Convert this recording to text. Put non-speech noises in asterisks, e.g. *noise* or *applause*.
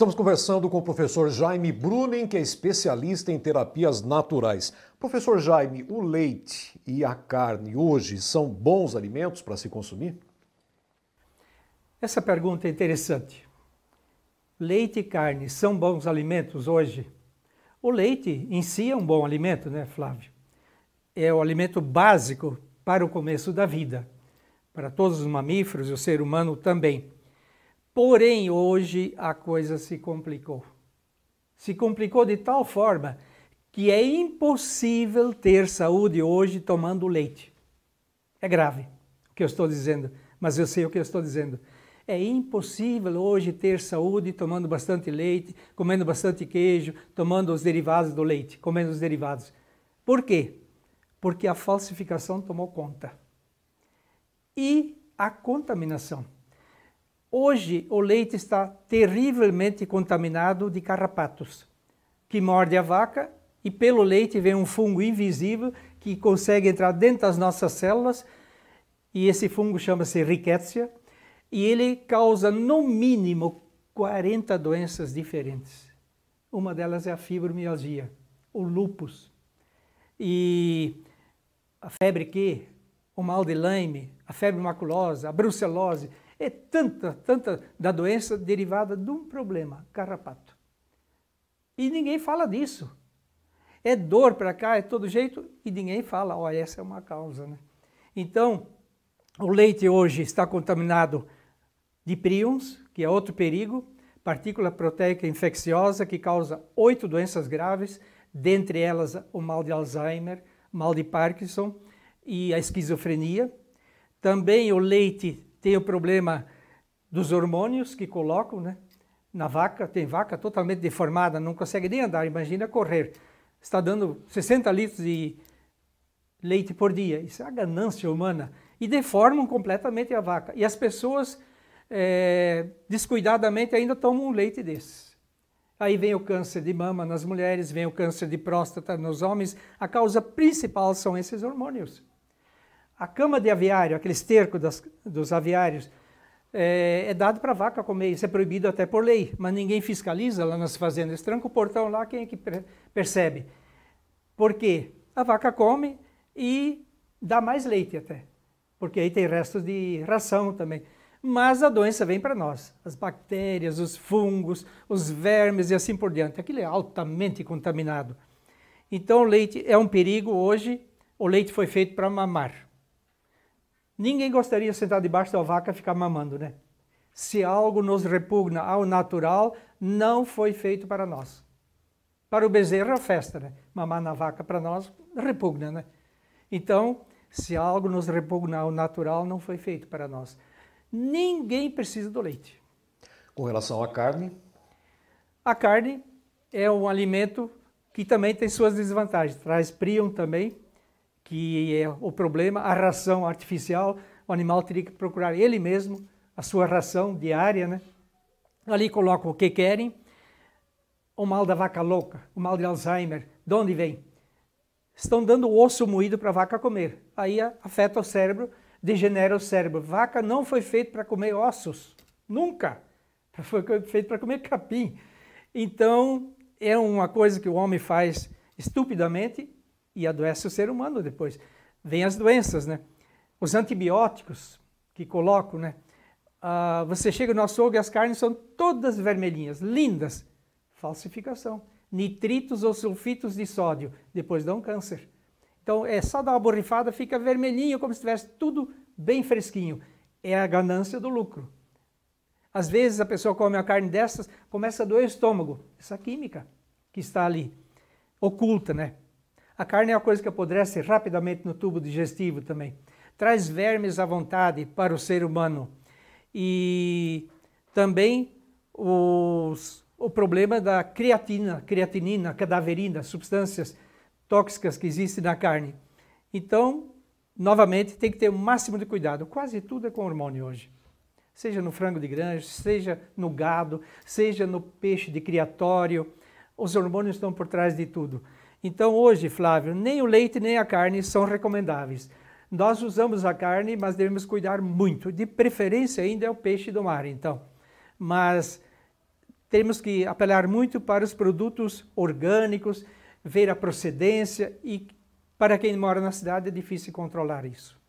Estamos conversando com o professor Jaime Brunen, que é especialista em terapias naturais. Professor Jaime, o leite e a carne hoje são bons alimentos para se consumir? Essa pergunta é interessante. Leite e carne são bons alimentos hoje? O leite em si é um bom alimento, né, Flávio? É o alimento básico para o começo da vida, para todos os mamíferos e o ser humano também. Porém, hoje a coisa se complicou. Se complicou de tal forma que é impossível ter saúde hoje tomando leite. É grave o que eu estou dizendo, mas eu sei o que eu estou dizendo. É impossível hoje ter saúde tomando bastante leite, comendo bastante queijo, tomando os derivados do leite, comendo os derivados. Por quê? Porque a falsificação tomou conta. E a contaminação. Hoje, o leite está terrivelmente contaminado de carrapatos, que morde a vaca e pelo leite vem um fungo invisível que consegue entrar dentro das nossas células, e esse fungo chama-se rickettsia, e ele causa no mínimo 40 doenças diferentes. Uma delas é a fibromialgia, o lúpus, e a febre Q, o mal de Lyme, a febre maculosa, a brucelose, é tanta, tanta da doença derivada de um problema, carrapato. E ninguém fala disso. É dor para cá, é todo jeito, e ninguém fala, ó, essa é uma causa, né? Então, o leite hoje está contaminado de prions, que é outro perigo, partícula proteica infecciosa que causa oito doenças graves, dentre elas o mal de Alzheimer, mal de Parkinson e a esquizofrenia. Também o leite tem o problema dos hormônios que colocam, né? Na vaca, tem vaca totalmente deformada, não consegue nem andar, imagina correr. Está dando 60 litros de leite por dia. Isso é a ganância humana. E deformam completamente a vaca. E as pessoas é, descuidadamente ainda tomam um leite desses. Aí vem o câncer de mama nas mulheres, vem o câncer de próstata nos homens. A causa principal são esses hormônios. A cama de aviário, aquele esterco das, dos aviários, é, é dado para a vaca comer. Isso é proibido até por lei, mas ninguém fiscaliza lá nas fazendas. tranca o portão lá, quem é que percebe? Por quê? A vaca come e dá mais leite até, porque aí tem restos de ração também. Mas a doença vem para nós, as bactérias, os fungos, os vermes e assim por diante. Aquilo é altamente contaminado. Então o leite é um perigo hoje, o leite foi feito para mamar. Ninguém gostaria de sentar debaixo da vaca e ficar mamando, né? Se algo nos repugna ao natural, não foi feito para nós. Para o bezerro é festa, né? Mamar na vaca para nós repugna, né? Então, se algo nos repugna ao natural, não foi feito para nós. Ninguém precisa do leite. Com relação à carne? A carne é um alimento que também tem suas desvantagens. Traz prion também, que é o problema, a ração artificial, o animal teria que procurar ele mesmo a sua ração diária, né? Ali colocam o que querem. O mal da vaca louca, o mal de Alzheimer, de onde vem? Estão dando osso moído para a vaca comer. Aí afeta o cérebro, degenera o cérebro. Vaca não foi feita para comer ossos, nunca. *laughs* Foi feita para comer capim. Então, é uma coisa que o homem faz estupidamente e adoece o ser humano depois. Vem as doenças, né? Os antibióticos que coloco, né? Ah, você chega no açougue e as carnes são todas vermelhinhas, lindas. Falsificação. Nitritos ou sulfitos de sódio, depois dão câncer. Então é só dar uma borrifada, fica vermelhinho, como se estivesse tudo bem fresquinho. É a ganância do lucro. Às vezes a pessoa come uma carne dessas, começa a doer o estômago. Essa química que está ali, oculta, né? A carne é uma coisa que apodrece rapidamente no tubo digestivo também. Traz vermes à vontade para o ser humano. E também os, o problema da creatina, creatinina, cadaverina, substâncias tóxicas que existem na carne. Então, novamente, tem que ter o um máximo de cuidado. Quase tudo é com hormônio hoje. Seja no frango de granja, seja no gado, seja no peixe de criatório. Os hormônios estão por trás de tudo. Então hoje, Flávio, nem o leite nem a carne são recomendáveis. Nós usamos a carne, mas devemos cuidar muito. De preferência ainda é o peixe do mar, então. Mas temos que apelar muito para os produtos orgânicos, ver a procedência e para quem mora na cidade é difícil controlar isso.